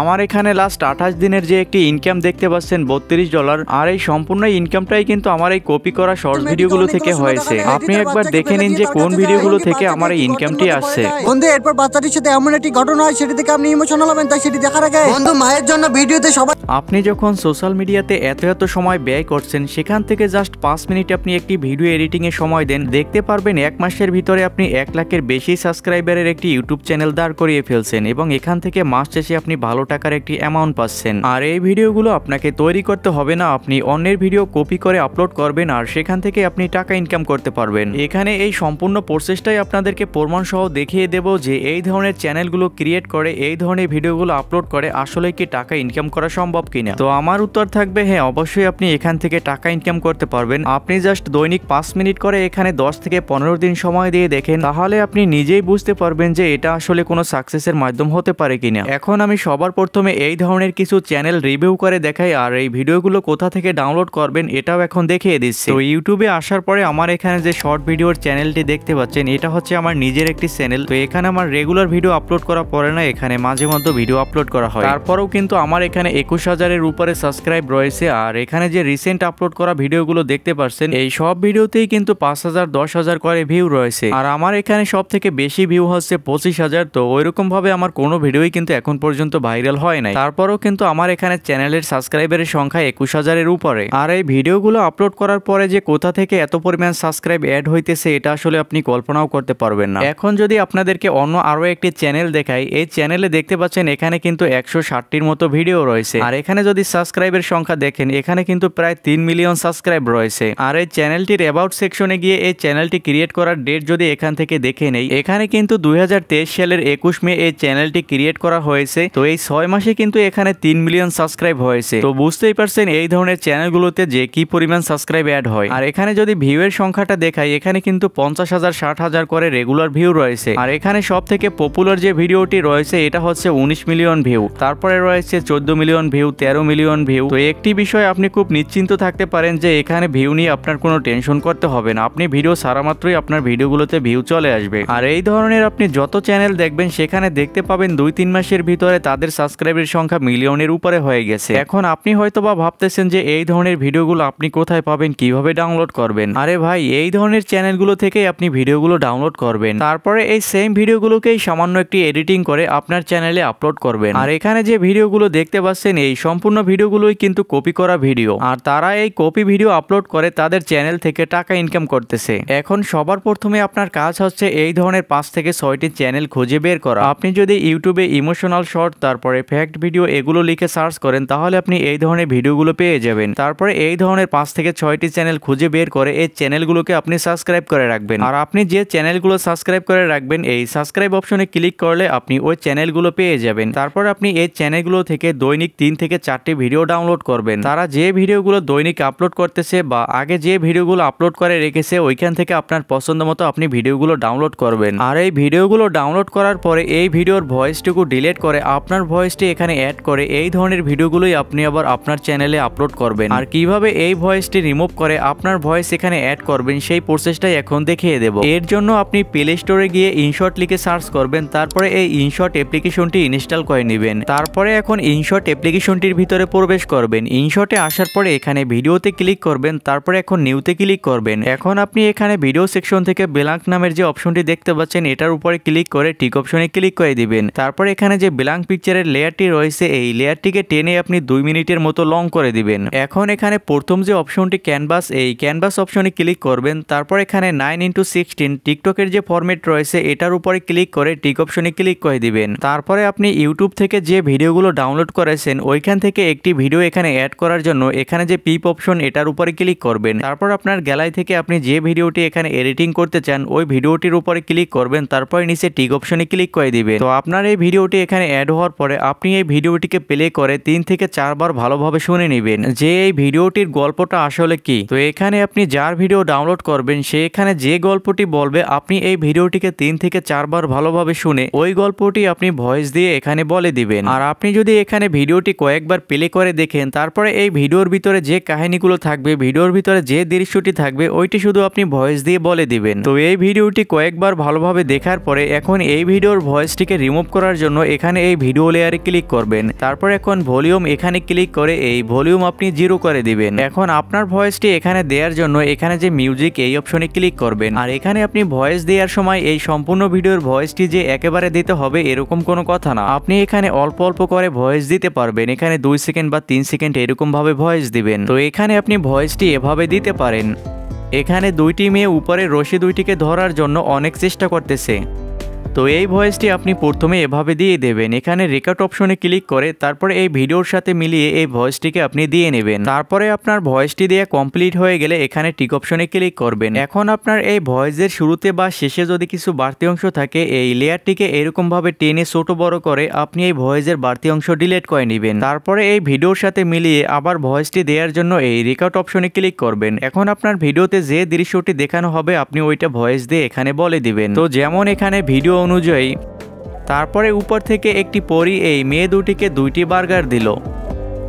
আমার এখানে লাস্ট আঠাশ দিনের যে একটি ইনকাম দেখতে পাচ্ছেন বত্রিশ ডলার আর এই সম্পূর্ণ ইনকামটাই কিন্তু আমার এই কপি করা শর্ট ভিডিওগুলো থেকে হয়েছে আপনি একবার দেখে নিন যে কোন ভিডিওগুলো থেকে আমার এই ইনকামটি আসছে বন্ধু এরপর বাচ্চাটির সাথে এমন একটি ঘটনা হয় সেটি থেকে আপনি ইমোশনাল হবেন তাই সেটি দেখার আগে বন্ধু মায়ের জন্য ভিডিওতে সবাই আপনি যখন সোশ্যাল মিডিয়াতে এত এত সময় ব্যয় করছেন সেখান থেকে জাস্ট পাঁচ মিনিট আপনি একটি ভিডিও এডিটিং এর সময় দেন দেখতে পারবেন এক মাসের ভিতরে আপনি এক লাখের বেশি সাবস্ক্রাইবারের একটি ইউটিউব চ্যানেল দাঁড় করিয়ে ফেলছেন এবং এখান থেকে মাস শেষে আপনি ভালো ভালো টাকার একটি অ্যামাউন্ট পাচ্ছেন আর এই ভিডিওগুলো আপনাকে তৈরি করতে হবে না আপনি অন্যের ভিডিও কপি করে আপলোড করবেন আর সেখান থেকে আপনি টাকা ইনকাম করতে পারবেন এখানে এই সম্পূর্ণ প্রসেসটাই আপনাদেরকে প্রমাণসহ দেখিয়ে দেব যে এই ধরনের চ্যানেলগুলো ক্রিয়েট করে এই ধরনের ভিডিওগুলো আপলোড করে আসলে কি টাকা ইনকাম করা সম্ভব কিনা তো আমার উত্তর থাকবে হ্যাঁ অবশ্যই আপনি এখান থেকে টাকা ইনকাম করতে পারবেন আপনি জাস্ট দৈনিক পাঁচ মিনিট করে এখানে দশ থেকে পনেরো দিন সময় দিয়ে দেখেন তাহলে আপনি নিজেই বুঝতে পারবেন যে এটা আসলে কোনো সাকসেসের মাধ্যম হতে পারে কিনা এখন আমি সবার সবার প্রথমে এই ধরনের কিছু চ্যানেল রিভিউ করে দেখাই আর এই ভিডিওগুলো কোথা থেকে ডাউনলোড করবেন এটাও এখন দেখিয়ে দিচ্ছি তো ইউটিউবে আসার পরে আমার এখানে যে শর্ট ভিডিওর চ্যানেলটি দেখতে পাচ্ছেন এটা হচ্ছে আমার নিজের একটি চ্যানেল তো এখানে আমার রেগুলার ভিডিও আপলোড করা পরে না এখানে মাঝে মধ্যে ভিডিও আপলোড করা হয় তারপরেও কিন্তু আমার এখানে একুশ হাজারের উপরে সাবস্ক্রাইব রয়েছে আর এখানে যে রিসেন্ট আপলোড করা ভিডিওগুলো দেখতে পাচ্ছেন এই সব ভিডিওতেই কিন্তু পাঁচ হাজার দশ হাজার করে ভিউ রয়েছে আর আমার এখানে সব থেকে বেশি ভিউ হচ্ছে পঁচিশ হাজার তো ওইরকমভাবে আমার কোনো ভিডিওই কিন্তু এখন পর্যন্ত ভাই ভাইরাল হয় নাই তারপরও কিন্তু আমার এখানে চ্যানেলের সাবস্ক্রাইবারের সংখ্যা একুশ হাজারের উপরে আর এই ভিডিওগুলো আপলোড করার পরে যে কোথা থেকে এত পরিমাণ সাবস্ক্রাইব অ্যাড হইতেছে এটা আসলে আপনি কল্পনাও করতে পারবেন না এখন যদি আপনাদেরকে অন্য আরও একটি চ্যানেল দেখাই এই চ্যানেলে দেখতে পাচ্ছেন এখানে কিন্তু একশো ষাটটির মতো ভিডিও রয়েছে আর এখানে যদি সাবস্ক্রাইবের সংখ্যা দেখেন এখানে কিন্তু প্রায় তিন মিলিয়ন সাবস্ক্রাইব রয়েছে আর এই চ্যানেলটির অ্যাবাউট সেকশনে গিয়ে এই চ্যানেলটি ক্রিয়েট করার ডেট যদি এখান থেকে দেখে নেই এখানে কিন্তু দুই সালের একুশ মে এই চ্যানেলটি ক্রিয়েট করা হয়েছে তো এই ছয় মাসে কিন্তু এখানে তিন মিলিয়ন সাবস্ক্রাইব হয়েছে তো বুঝতেই পারছেন এই ধরনের চ্যানেলগুলোতে যে কি পরিমাণ সাবস্ক্রাইব অ্যাড হয় আর এখানে যদি ভিউয়ের সংখ্যাটা দেখাই এখানে কিন্তু পঞ্চাশ হাজার ষাট হাজার করে রেগুলার ভিউ রয়েছে আর এখানে সব থেকে পপুলার যে ভিডিওটি রয়েছে এটা হচ্ছে উনিশ মিলিয়ন ভিউ তারপরে রয়েছে চোদ্দ মিলিয়ন ভিউ তেরো মিলিয়ন ভিউ তো একটি বিষয় আপনি খুব নিশ্চিন্ত থাকতে পারেন যে এখানে ভিউ নিয়ে আপনার কোনো টেনশন করতে হবে না আপনি ভিডিও সারা মাত্রই আপনার ভিডিওগুলোতে ভিউ চলে আসবে আর এই ধরনের আপনি যত চ্যানেল দেখবেন সেখানে দেখতে পাবেন দুই তিন মাসের ভিতরে তাদের সাবস্ক্রাইবের সংখ্যা মিলিয়নের উপরে হয়ে গেছে এখন আপনি হয়তো বা ভাবতেছেন যে এই ধরনের ভিডিওগুলো আপনি কোথায় পাবেন কিভাবে ডাউনলোড করবেন আরে ভাই এই ধরনের চ্যানেলগুলো থেকে আপনি ভিডিওগুলো ডাউনলোড করবেন তারপরে এই সেম ভিডিওগুলোকেই সামান্য একটি এডিটিং করে আপনার চ্যানেলে আপলোড করবেন আর এখানে যে ভিডিওগুলো দেখতে পাচ্ছেন এই সম্পূর্ণ ভিডিওগুলোই কিন্তু কপি করা ভিডিও আর তারা এই কপি ভিডিও আপলোড করে তাদের চ্যানেল থেকে টাকা ইনকাম করতেছে এখন সবার প্রথমে আপনার কাজ হচ্ছে এই ধরনের পাঁচ থেকে ছয়টি চ্যানেল খুঁজে বের করা আপনি যদি ইউটিউবে ইমোশনাল শর্ট তারপর তারপরে ফ্যাক্ট ভিডিও এগুলো লিখে সার্চ করেন তাহলে আপনি এই ধরনের ভিডিওগুলো পেয়ে যাবেন তারপরে এই ধরনের পাঁচ থেকে ছয়টি চ্যানেল খুঁজে বের করে এই চ্যানেলগুলোকে আপনি সাবস্ক্রাইব করে রাখবেন আর আপনি যে চ্যানেলগুলো সাবস্ক্রাইব করে রাখবেন এই সাবস্ক্রাইব অপশনে ক্লিক করলে আপনি ওই চ্যানেলগুলো পেয়ে যাবেন তারপর আপনি এই চ্যানেলগুলো থেকে দৈনিক তিন থেকে চারটি ভিডিও ডাউনলোড করবেন তারা যে ভিডিওগুলো দৈনিক আপলোড করতেছে বা আগে যে ভিডিওগুলো আপলোড করে রেখেছে ওইখান থেকে আপনার পছন্দ মতো আপনি ভিডিওগুলো ডাউনলোড করবেন আর এই ভিডিওগুলো ডাউনলোড করার পরে এই ভিডিওর ভয়েসটুকু ডিলেট করে আপনার ভয়েসটি এখানে অ্যাড করে এই ধরনের ভিডিওগুলোই আপনি আবার আপনার চ্যানেলে আপলোড করবেন আর কিভাবে এই ভয়েসটি রিমুভ করে আপনার ভয়েস এখানে অ্যাড করবেন সেই প্রসেসটাই এখন দেখিয়ে দেব এর জন্য আপনি প্লে স্টোরে গিয়ে ইনশর্ট লিখে সার্চ করবেন তারপরে এই ইনশর্ট অ্যাপ্লিকেশনটি ইনস্টল করে নেবেন তারপরে এখন ইনশর্ট অ্যাপ্লিকেশনটির ভিতরে প্রবেশ করবেন ইনশর্টে আসার পরে এখানে ভিডিওতে ক্লিক করবেন তারপরে এখন নিউতে ক্লিক করবেন এখন আপনি এখানে ভিডিও সেকশন থেকে ব্ল্যাঙ্ক নামের যে অপশনটি দেখতে পাচ্ছেন এটার উপরে ক্লিক করে টিক অপশনে ক্লিক করে দিবেন তারপরে এখানে যে ব্ল্যাঙ্ক পিকচারের লেয়ারটি রয়েছে এই লেয়ারটিকে টেনে আপনি দুই মিনিটের মতো লং করে দিবেন এখন এখানে প্রথম যে অপশনটি ক্যানভাস এই ক্যানভাস অপশনে ক্লিক করবেন তারপর এখানে নাইন ইন্টু সিক্সটিন টিকটকের যে ফর্মেট রয়েছে এটার উপরে ক্লিক করে টিক অপশনে ক্লিক করে দিবেন তারপরে আপনি ইউটিউব থেকে যে ভিডিওগুলো ডাউনলোড করেছেন ওইখান থেকে একটি ভিডিও এখানে অ্যাড করার জন্য এখানে যে পিপ অপশন এটার উপরে ক্লিক করবেন তারপর আপনার গ্যালারি থেকে আপনি যে ভিডিওটি এখানে এডিটিং করতে চান ওই ভিডিওটির উপরে ক্লিক করবেন তারপরে নিচে টিক অপশনে ক্লিক করে দিবেন তো আপনার এই ভিডিওটি এখানে অ্যাড হওয়ার পর পরে আপনি এই ভিডিওটিকে প্লে করে তিন থেকে চারবার ভালোভাবে শুনে নেবেন যে এই ভিডিওটির গল্পটা আসলে কি তো এখানে আপনি যার ভিডিও ডাউনলোড করবেন সে এখানে যে গল্পটি বলবে আপনি এই ভিডিওটিকে তিন থেকে চারবার ভালোভাবে শুনে ওই গল্পটি আপনি ভয়েস দিয়ে এখানে বলে দিবেন আর আপনি যদি এখানে ভিডিওটি কয়েকবার প্লে করে দেখেন তারপরে এই ভিডিওর ভিতরে যে কাহিনীগুলো থাকবে ভিডিওর ভিতরে যে দৃশ্যটি থাকবে ওইটি শুধু আপনি ভয়েস দিয়ে বলে দিবেন তো এই ভিডিওটি কয়েকবার ভালোভাবে দেখার পরে এখন এই ভিডিওর ভয়েসটিকে রিমুভ করার জন্য এখানে এই ভিডিও লেয়ারে ক্লিক করবেন তারপর এখন ভলিউম এখানে ক্লিক করে এই ভলিউম আপনি জিরো করে দিবেন এখন আপনার ভয়েসটি এখানে দেওয়ার জন্য এখানে যে মিউজিক এই অপশনে ক্লিক করবেন আর এখানে আপনি ভয়েস দেওয়ার সময় এই সম্পূর্ণ ভিডিওর ভয়েসটি যে একেবারে দিতে হবে এরকম কোনো কথা না আপনি এখানে অল্প অল্প করে ভয়েস দিতে পারবেন এখানে দুই সেকেন্ড বা তিন সেকেন্ড এরকম ভাবে ভয়েস দিবেন তো এখানে আপনি ভয়েসটি এভাবে দিতে পারেন এখানে দুইটি মেয়ে উপরে রশি দুইটিকে ধরার জন্য অনেক চেষ্টা করতেছে তো এই ভয়েসটি আপনি প্রথমে এভাবে দিয়ে দেবেন এখানে রেকর্ড অপশনে ক্লিক করে তারপরে এই ভিডিওর সাথে মিলিয়ে এই ভয়েসটিকে আপনি দিয়ে নেবেন তারপরে আপনার ভয়েসটি দিয়ে কমপ্লিট হয়ে গেলে এখানে টিক অপশনে ক্লিক করবেন এখন আপনার এই ভয়েসের শুরুতে বা শেষে যদি কিছু বাড়তি অংশ থাকে এই লেয়ারটিকে এরকমভাবে টেনে ছোট বড় করে আপনি এই ভয়েসের বাড়তি অংশ ডিলেট করে নেবেন তারপরে এই ভিডিওর সাথে মিলিয়ে আবার ভয়েসটি দেওয়ার জন্য এই রেকর্ড অপশনে ক্লিক করবেন এখন আপনার ভিডিওতে যে দৃশ্যটি দেখানো হবে আপনি ওইটা ভয়েস দিয়ে এখানে বলে দিবেন তো যেমন এখানে ভিডিও অনুযায়ী তারপরে উপর থেকে একটি পরী এই মেয়ে দুটিকে দুইটি বার্গার দিল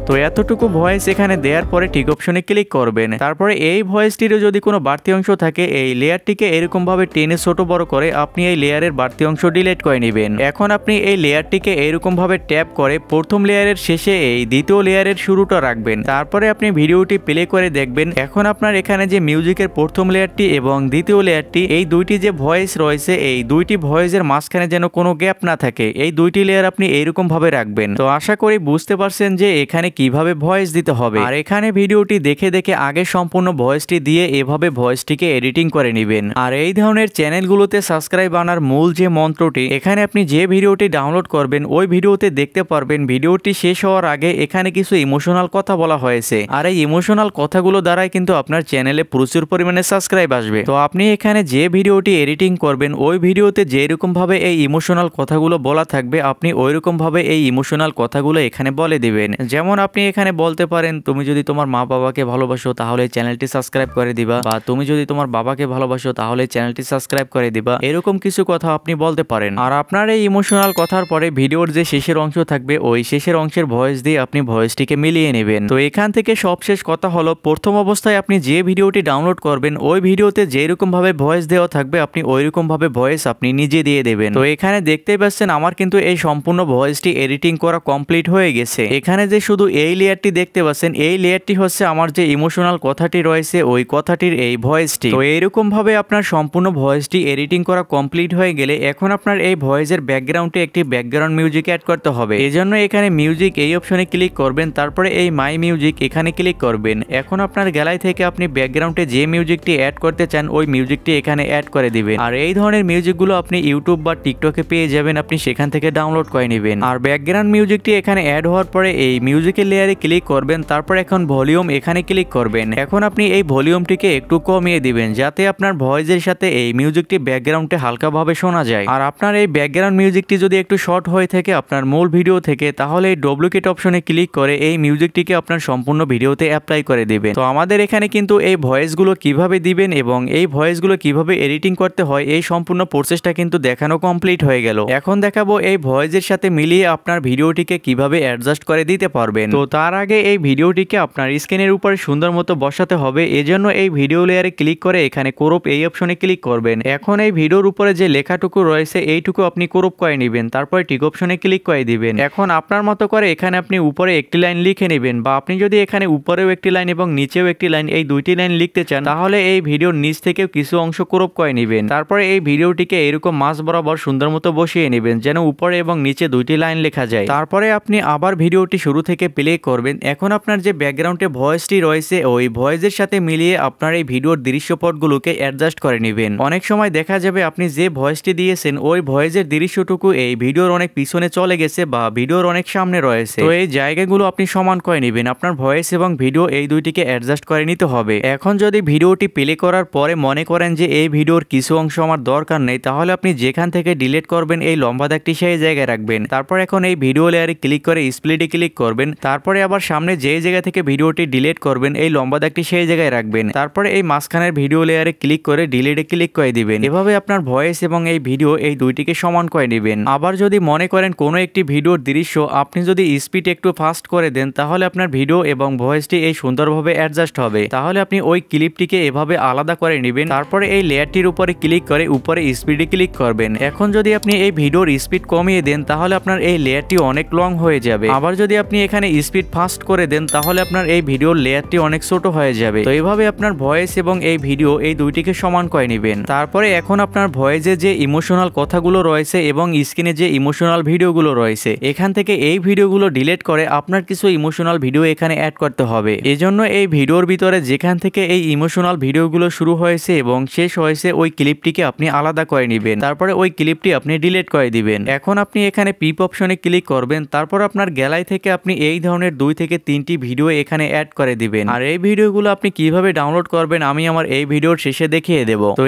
তো এতটুকু ভয়েস এখানে দেওয়ার পরে ঠিক অপশনে ক্লিক করবেন তারপরে এই ভয়েসটিরও যদি কোনো বাড়তি অংশ থাকে এই লেয়ারটিকে এরকমভাবে টেনে ছোট বড় করে আপনি এই লেয়ারের বাড়তি অংশ ডিলিট করে নেবেন এখন আপনি এই লেয়ারটিকে এরকমভাবে ট্যাপ করে প্রথম লেয়ারের শেষে এই দ্বিতীয় লেয়ারের শুরুটা রাখবেন তারপরে আপনি ভিডিওটি প্লে করে দেখবেন এখন আপনার এখানে যে মিউজিকের প্রথম লেয়ারটি এবং দ্বিতীয় লেয়ারটি এই দুইটি যে ভয়েস রয়েছে এই দুইটি ভয়েসের মাঝখানে যেন কোনো গ্যাপ না থাকে এই দুইটি লেয়ার আপনি এইরকমভাবে রাখবেন তো আশা করি বুঝতে পারছেন যে এখানে কিভাবে ভয়েস দিতে হবে আর এখানে ভিডিওটি দেখে দেখে আগে সম্পূর্ণ ভয়েসটি দিয়ে এভাবে ভয়েসটিকে এডিটিং করে নেবেন আর এই ধরনের চ্যানেলগুলোতে সাবস্ক্রাইব আনার মূল যে মন্ত্রটি এখানে আপনি যে ভিডিওটি ডাউনলোড করবেন ওই ভিডিওতে দেখতে পারবেন ভিডিওটি শেষ হওয়ার আগে এখানে কিছু ইমোশনাল কথা বলা হয়েছে আর এই ইমোশনাল কথাগুলো দ্বারাই কিন্তু আপনার চ্যানেলে প্রচুর পরিমাণে সাবস্ক্রাইব আসবে তো আপনি এখানে যে ভিডিওটি এডিটিং করবেন ওই ভিডিওতে যেরকমভাবে এই ইমোশনাল কথাগুলো বলা থাকবে আপনি ওইরকমভাবে এই ইমোশনাল কথাগুলো এখানে বলে দিবেন যেমন আপনি এখানে বলতে পারেন তুমি যদি তোমার মা বাবাকে ভালোবাসো তাহলে চ্যানেলটি সাবস্ক্রাইব করে দিবা বা তুমি যদি তোমার বাবাকে ভালোবাসো তাহলে চ্যানেলটি সাবস্ক্রাইব করে দিবা এরকম কিছু কথা আপনি বলতে পারেন আর আপনার এই ইমোশনাল কথার পরে ভিডিওর যে শেষের অংশ থাকবে ওই শেষের অংশের ভয়েস দিয়ে আপনি ভয়েসটিকে মিলিয়ে নেবেন তো এখান থেকে সবশেষ কথা হলো প্রথম অবস্থায় আপনি যে ভিডিওটি ডাউনলোড করবেন ওই ভিডিওতে ভাবে ভয়েস দেওয়া থাকবে আপনি ভাবে ভয়েস আপনি নিজে দিয়ে দেবেন তো এখানে দেখতেই পাচ্ছেন আমার কিন্তু এই সম্পূর্ণ ভয়েসটি এডিটিং করা কমপ্লিট হয়ে গেছে এখানে যে শুধু এই লেয়ারটি দেখতে পাচ্ছেন এই লেয়ারটি হচ্ছে আমার যে ইমোশনাল কথাটি রয়েছে ওই কথাটির এই ভয়েসটি তো এইরকম ভাবে আপনার সম্পূর্ণ ভয়েসটি এডিটিং করা কমপ্লিট হয়ে গেলে এখন আপনার এই ভয়েসের ব্যাকগ্রাউন্ডে একটি ব্যাকগ্রাউন্ড মিউজিক অ্যাড করতে হবে এজন্য এখানে মিউজিক এই অপশনে ক্লিক করবেন তারপরে এই মাই মিউজিক এখানে ক্লিক করবেন এখন আপনার গ্যালারি থেকে আপনি ব্যাকগ্রাউন্ডে যে মিউজিকটি অ্যাড করতে চান ওই মিউজিকটি এখানে অ্যাড করে দিবেন আর এই ধরনের মিউজিকগুলো আপনি ইউটিউব বা টিকটকে পেয়ে যাবেন আপনি সেখান থেকে ডাউনলোড করে নেবেন আর ব্যাকগ্রাউন্ড মিউজিকটি এখানে অ্যাড হওয়ার পরে এই মিউজিক থেকে লেয়ারে ক্লিক করবেন তারপর এখন ভলিউম এখানে ক্লিক করবেন এখন আপনি এই ভলিউমটিকে একটু কমিয়ে দিবেন যাতে আপনার ভয়েসের সাথে এই মিউজিকটি ব্যাকগ্রাউন্ডে হালকাভাবে শোনা যায় আর আপনার এই ব্যাকগ্রাউন্ড মিউজিকটি যদি একটু শর্ট হয়ে থাকে আপনার মূল ভিডিও থেকে তাহলে এই ডব্লুকেট অপশনে ক্লিক করে এই মিউজিকটিকে আপনার সম্পূর্ণ ভিডিওতে অ্যাপ্লাই করে দিবেন তো আমাদের এখানে কিন্তু এই ভয়েসগুলো কিভাবে দিবেন এবং এই ভয়েসগুলো কিভাবে এডিটিং করতে হয় এই সম্পূর্ণ প্রসেসটা কিন্তু দেখানো কমপ্লিট হয়ে গেল এখন দেখাবো এই ভয়েসের সাথে মিলিয়ে আপনার ভিডিওটিকে কিভাবে অ্যাডজাস্ট করে দিতে পারবেন পারেন তো তার আগে এই ভিডিওটিকে আপনার স্ক্রিনের উপর সুন্দর মতো বসাতে হবে এজন্য এই ভিডিও লেয়ারে ক্লিক করে এখানে কোরপ এই অপশনে ক্লিক করবেন এখন এই ভিডিওর উপরে যে লেখাটুকু রয়েছে এইটুকু আপনি কোরপ করে নেবেন তারপরে টিক অপশনে ক্লিক করে দিবেন এখন আপনার মতো করে এখানে আপনি উপরে একটি লাইন লিখে নেবেন বা আপনি যদি এখানে উপরেও একটি লাইন এবং নিচেও একটি লাইন এই দুইটি লাইন লিখতে চান তাহলে এই ভিডিওর নিচ থেকেও কিছু অংশ কোরপ করে নেবেন তারপরে এই ভিডিওটিকে এরকম মাছ বরাবর সুন্দর মতো বসিয়ে নেবেন যেন উপরে এবং নিচে দুইটি লাইন লেখা যায় তারপরে আপনি আবার ভিডিওটি শুরু থেকে প্লে করবেন এখন আপনার যে ব্যাকগ্রাউন্ডে ভয়েসটি রয়েছে ওই ভয়েসের সাথে মিলিয়ে আপনার এই ভিডিওর দৃশ্যপটগুলোকে অ্যাডজাস্ট করে নেবেন অনেক সময় দেখা যাবে আপনি যে ভয়েসটি দিয়েছেন ওই ভয়েসের দৃশ্যটুকু এই ভিডিওর অনেক পিছনে চলে গেছে বা ভিডিওর অনেক সামনে রয়েছে তো এই জায়গাগুলো আপনি সমান করে নেবেন আপনার ভয়েস এবং ভিডিও এই দুইটিকে অ্যাডজাস্ট করে নিতে হবে এখন যদি ভিডিওটি প্লে করার পরে মনে করেন যে এই ভিডিওর কিছু অংশ আমার দরকার নেই তাহলে আপনি যেখান থেকে ডিলিট করবেন এই লম্বা দাগটি সেই জায়গায় রাখবেন তারপর এখন এই ভিডিও লেয়ারে ক্লিক করে স্প্লিটে ক্লিক করবেন তারপরে আবার সামনে যে জায়গা থেকে ভিডিওটি ডিলিট করবেন এই লম্বা দাগটি সেই জায়গায় রাখবেন তারপরে এই মাঝখানের ভিডিও লেয়ারে ক্লিক করে ডিলিটে ক্লিক করে দিবেন এভাবে আপনার ভয়েস এবং এই ভিডিও এই দুইটিকে সমান করে নেবেন আবার যদি মনে করেন কোনো একটি ভিডিওর দৃশ্য আপনি যদি স্পিড একটু ফাস্ট করে দেন তাহলে আপনার ভিডিও এবং ভয়েসটি এই সুন্দরভাবে অ্যাডজাস্ট হবে তাহলে আপনি ওই ক্লিপটিকে এভাবে আলাদা করে নেবেন তারপরে এই লেয়ারটির উপরে ক্লিক করে উপরে স্পিডে ক্লিক করবেন এখন যদি আপনি এই ভিডিওর স্পিড কমিয়ে দেন তাহলে আপনার এই লেয়ারটি অনেক লং হয়ে যাবে আবার যদি আপনি এখানে স্পিড ফাস্ট করে দেন তাহলে আপনার এই ভিডিওর লেয়ারটি অনেক ছোট হয়ে যাবে তো এইভাবে আপনার ভয়েস এবং এই ভিডিও এই দুইটিকে সমান করে নেবেন তারপরে এখন আপনার ভয়েসে যে ইমোশনাল কথাগুলো রয়েছে এবং স্ক্রিনে যে ইমোশনাল ভিডিওগুলো রয়েছে এখান থেকে এই ভিডিওগুলো ডিলেট করে আপনার কিছু ইমোশনাল ভিডিও এখানে অ্যাড করতে হবে এজন্য এই ভিডিওর ভিতরে যেখান থেকে এই ইমোশনাল ভিডিওগুলো শুরু হয়েছে এবং শেষ হয়েছে ওই ক্লিপটিকে আপনি আলাদা করে নেবেন তারপরে ওই ক্লিপটি আপনি ডিলেট করে দিবেন এখন আপনি এখানে পিপ অপশনে ক্লিক করবেন তারপর আপনার গ্যালাই থেকে আপনি এই ধরনের দুই থেকে তিনটি ভিডিও এখানে অ্যাড করে দিবেন আর এই ভিডিওগুলো আপনি কিভাবে ডাউনলোড করবেন আমি আমার এই ভিডিওর শেষে দেখিয়ে দেব তো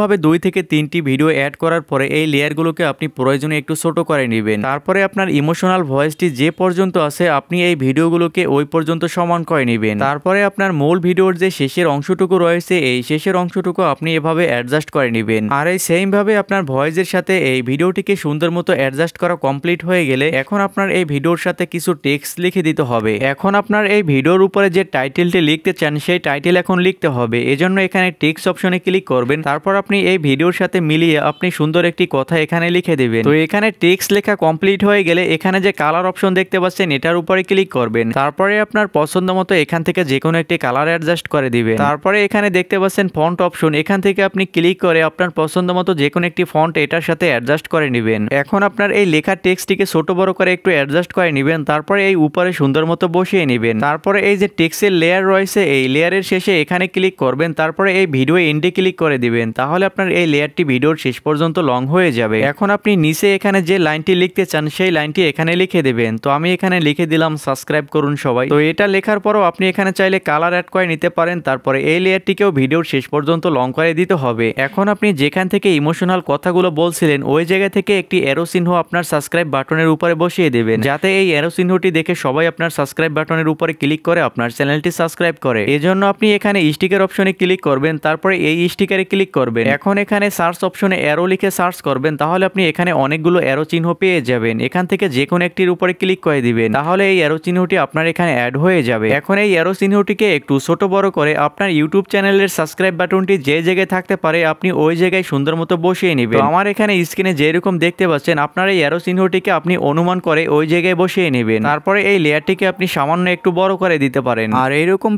ভাবে দুই থেকে তিনটি ভিডিও অ্যাড করার পরে এই লেয়ারগুলোকে আপনি প্রয়োজনে একটু ছোট করে নেবেন তারপরে আপনার ইমোশনাল ভয়েসটি যে পর্যন্ত আছে আপনি এই ভিডিওগুলোকে ওই পর্যন্ত সমান করে নেবেন তারপরে আপনার মূল ভিডিওর যে শেষের অংশটুকু রয়েছে এই শেষের অংশটুকু আপনি এভাবে অ্যাডজাস্ট করে নেবেন আর এই সেমভাবে আপনার ভয়েসের সাথে এই ভিডিওটিকে সুন্দর মতো অ্যাডজাস্ট করা কমপ্লিট হয়ে গেলে এখন আপনার এই ভিডিওর সাথে কিছু টেক্সট লিখে লিখে দিতে হবে এখন আপনার এই ভিডিওর উপরে যে টাইটেলটি লিখতে চান সেই টাইটেল এখন লিখতে হবে এজন্য এখানে টিক্স অপশনে ক্লিক করবেন তারপর আপনি এই ভিডিওর সাথে মিলিয়ে আপনি সুন্দর একটি কথা এখানে লিখে দেবেন তো এখানে টিক্স লেখা কমপ্লিট হয়ে গেলে এখানে যে কালার অপশন দেখতে পাচ্ছেন এটার উপরে ক্লিক করবেন তারপরে আপনার পছন্দ মতো এখান থেকে যে কোনো একটি কালার অ্যাডজাস্ট করে দিবেন তারপরে এখানে দেখতে পাচ্ছেন ফন্ট অপশন এখান থেকে আপনি ক্লিক করে আপনার পছন্দ মতো যে কোনো একটি ফন্ট এটার সাথে অ্যাডজাস্ট করে নেবেন এখন আপনার এই লেখা টেক্সটটিকে ছোট বড় করে একটু অ্যাডজাস্ট করে নেবেন তারপরে এই উপরে সুন্দর মতো বসিয়ে নেবেন তারপরে এই যে টেক্সের লেয়ার রয়েছে এই লেয়ারের শেষে এখানে ক্লিক করবেন তারপরে এই ভিডিও এন্ডে ক্লিক করে দিবেন তাহলে আপনার এই লেয়ারটি ভিডিওর শেষ পর্যন্ত লং হয়ে যাবে এখন আপনি নিচে এখানে যে লাইনটি লিখতে চান সেই লাইনটি এখানে লিখে দেবেন তো আমি এখানে লিখে দিলাম সাবস্ক্রাইব করুন সবাই তো এটা লেখার পরও আপনি এখানে চাইলে কালার অ্যাড করে নিতে পারেন তারপরে এই লেয়ারটিকেও ভিডিওর শেষ পর্যন্ত লং করে দিতে হবে এখন আপনি যেখান থেকে ইমোশনাল কথাগুলো বলছিলেন ওই জায়গা থেকে একটি অ্যারো চিহ্ন আপনার সাবস্ক্রাইব বাটনের উপরে বসিয়ে দেবেন যাতে এই অ্যারো চিহ্নটি দেখে সব সবাই আপনার সাবস্ক্রাইব বাটনের উপরে ক্লিক করে আপনার চ্যানেলটি সাবস্ক্রাইব করে এজন্য আপনি এখানে স্টিকার অপশনে ক্লিক করবেন তারপরে এই স্টিকারে ক্লিক করবেন এখন এখানে সার্চ অপশনে অ্যারো লিখে সার্চ করবেন তাহলে আপনি এখানে অনেকগুলো অ্যারো চিহ্ন পেয়ে যাবেন এখান থেকে যে কোনো একটির উপরে ক্লিক করে দিবেন তাহলে এই অ্যারো চিহ্নটি আপনার এখানে অ্যাড হয়ে যাবে এখন এই অ্যারো চিহ্নটিকে একটু ছোট বড় করে আপনার ইউটিউব চ্যানেলের সাবস্ক্রাইব বাটনটি যে জায়গায় থাকতে পারে আপনি ওই জায়গায় সুন্দর মতো বসিয়ে নেবেন আমার এখানে স্ক্রিনে যেরকম দেখতে পাচ্ছেন আপনার এই অ্যারো চিহ্নটিকে আপনি অনুমান করে ওই জায়গায় বসিয়ে নেবেন তারপরে এই লেয়ারটিকে আপনি সামান্য একটু বড় করে দিতে পারেন আর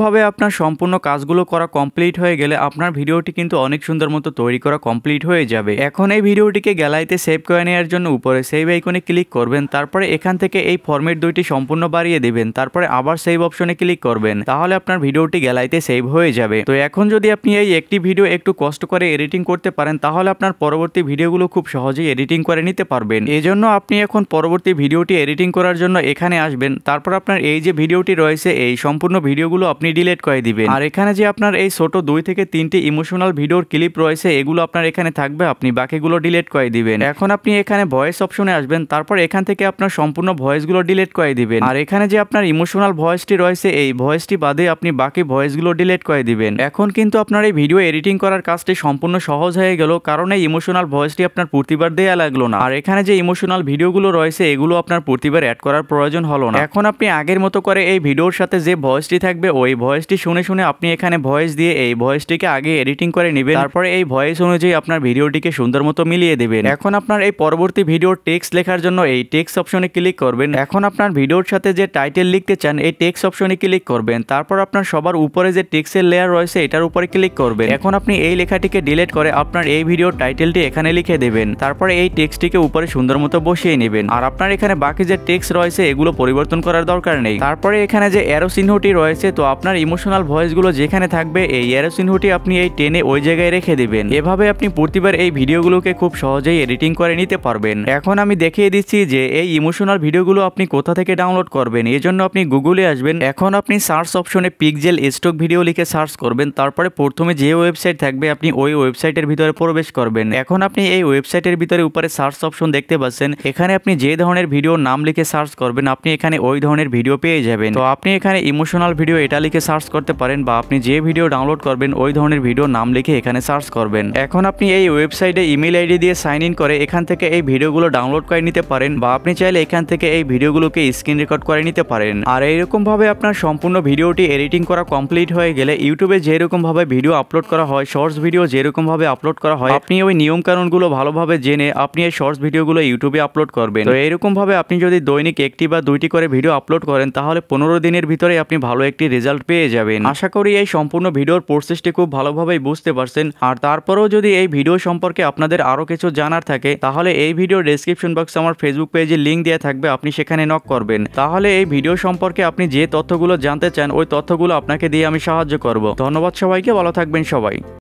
ভাবে আপনার সম্পূর্ণ কাজগুলো করা কমপ্লিট হয়ে গেলে আপনার ভিডিওটি কিন্তু অনেক সুন্দর মতো তৈরি করা কমপ্লিট হয়ে যাবে এখন এই ভিডিওটিকে গ্যালারিতে সেভ করে নেওয়ার জন্য উপরে সেভ আইকনে ক্লিক করবেন তারপরে এখান থেকে এই ফর্মেট দুইটি সম্পূর্ণ বাড়িয়ে দেবেন তারপরে আবার সেভ অপশনে ক্লিক করবেন তাহলে আপনার ভিডিওটি গ্যালারিতে সেভ হয়ে যাবে তো এখন যদি আপনি এই একটি ভিডিও একটু কষ্ট করে এডিটিং করতে পারেন তাহলে আপনার পরবর্তী ভিডিওগুলো খুব সহজেই এডিটিং করে নিতে পারবেন এজন্য আপনি এখন পরবর্তী ভিডিওটি এডিটিং করার জন্য এখানে আসবেন তারপর আপনার এই যে ভিডিওটি রয়েছে এই সম্পূর্ণ ভিডিওগুলো আপনি ডিলিট করে দিবেন আর এখানে যে আপনার এই ছোট দুই থেকে তিনটি ইমোশনাল ভিডিওর ক্লিপ রয়েছে এগুলো আপনার এখানে থাকবে আপনি বাকিগুলো ডিলিট করে দিবেন এখন আপনি এখানে ভয়েস অপশনে আসবেন তারপর এখান থেকে আপনার সম্পূর্ণ ভয়েসগুলো ডিলিট করে দিবেন আর এখানে যে আপনার ইমোশনাল ভয়েসটি রয়েছে এই ভয়েসটি বাদে আপনি বাকি ভয়েসগুলো ডিলিট করে দিবেন এখন কিন্তু আপনার এই ভিডিও এডিটিং করার কাজটি সম্পূর্ণ সহজ হয়ে গেল কারণ এই ইমোশনাল ভয়েসটি আপনার প্রতিবার দেয়া লাগলো না আর এখানে যে ইমোশনাল ভিডিওগুলো রয়েছে এগুলো আপনার প্রতিবার অ্যাড করার প্রয়োজন হলো না এখন এখন আপনি আগের মতো করে এই ভিডিওর সাথে যে ভয়েসটি থাকবে ওই ভয়েসটি শুনে শুনে আপনি এখানে ভয়েস দিয়ে এই ভয়েসটিকে আগে এডিটিং করে নেবেন তারপরে এই ভয়েস অনুযায়ী আপনার ভিডিওটিকে সুন্দর মতো মিলিয়ে দেবেন এখন আপনার এই পরবর্তী ভিডিওর টেক্সট লেখার জন্য এই টেক্সট অপশনে ক্লিক করবেন এখন আপনার ভিডিওর সাথে যে টাইটেল লিখতে চান এই টেক্সট অপশনে ক্লিক করবেন তারপর আপনার সবার উপরে যে টেক্সের লেয়ার রয়েছে এটার উপরে ক্লিক করবেন এখন আপনি এই লেখাটিকে ডিলিট করে আপনার এই ভিডিওর টাইটেলটি এখানে লিখে দেবেন তারপরে এই টেক্সটিকে উপরে সুন্দর মতো বসিয়ে নেবেন আর আপনার এখানে বাকি যে টেক্সট রয়েছে এগুলো পরিবর্তন করে করার দরকার নেই তারপরে এখানে যে অ্যারো চিহ্নটি রয়েছে তো আপনার ইমোশনাল ভয়েসগুলো যেখানে থাকবে এই অ্যারো চিহ্নটি আপনি এই টেনে ওই জায়গায় রেখে দিবেন এভাবে আপনি প্রতিবার এই ভিডিওগুলোকে খুব সহজেই এডিটিং করে নিতে পারবেন এখন আমি দেখিয়ে দিচ্ছি যে এই ইমোশনাল ভিডিওগুলো আপনি কোথা থেকে ডাউনলোড করবেন এই জন্য আপনি গুগলে আসবেন এখন আপনি সার্চ অপশনে পিকজেল স্টক ভিডিও লিখে সার্চ করবেন তারপরে প্রথমে যে ওয়েবসাইট থাকবে আপনি ওই ওয়েবসাইটের ভিতরে প্রবেশ করবেন এখন আপনি এই ওয়েবসাইটের ভিতরে উপরে সার্চ অপশন দেখতে পাচ্ছেন এখানে আপনি যে ধরনের ভিডিও নাম লিখে সার্চ করবেন আপনি এখানে ওই ধরনের ভিডিও পেয়ে যাবেন তো আপনি এখানে ইমোশনাল ভিডিও এটা লিখে সার্চ করতে পারেন বা আপনি যে ভিডিও ডাউনলোড করবেন ওই ধরনের ভিডিও নাম লিখে এখানে সার্চ করবেন এখন আপনি এই ওয়েবসাইটে ইমেল আইডি দিয়ে সাইন ইন করে এখান থেকে এই ভিডিওগুলো ডাউনলোড করে নিতে পারেন বা আপনি চাইলে এখান থেকে এই ভিডিওগুলোকে স্ক্রিন রেকর্ড করে নিতে পারেন আর ভাবে আপনার সম্পূর্ণ ভিডিওটি এডিটিং করা কমপ্লিট হয়ে গেলে ইউটিউবে যেরকমভাবে ভিডিও আপলোড করা হয় শর্টস ভিডিও যেরকমভাবে আপলোড করা হয় আপনি ওই নিয়ম কানুনগুলো ভালোভাবে জেনে আপনি এই শর্টস ভিডিওগুলো ইউটিউবে আপলোড করবেন তো এরকমভাবে আপনি যদি দৈনিক একটি বা দুইটি করে ভিডিও আপলোড করেন তাহলে পনেরো দিনের ভিতরে আপনি ভালো একটি রেজাল্ট পেয়ে যাবেন আশা করি এই সম্পূর্ণ ভিডিওর প্রসেসটি খুব ভালোভাবেই বুঝতে পারছেন আর তারপরেও যদি এই ভিডিও সম্পর্কে আপনাদের আরও কিছু জানার থাকে তাহলে এই ভিডিও ডিসক্রিপশন বক্সে আমার ফেসবুক পেজে লিঙ্ক দেওয়া থাকবে আপনি সেখানে নক করবেন তাহলে এই ভিডিও সম্পর্কে আপনি যে তথ্যগুলো জানতে চান ওই তথ্যগুলো আপনাকে দিয়ে আমি সাহায্য করব ধন্যবাদ সবাইকে ভালো থাকবেন সবাই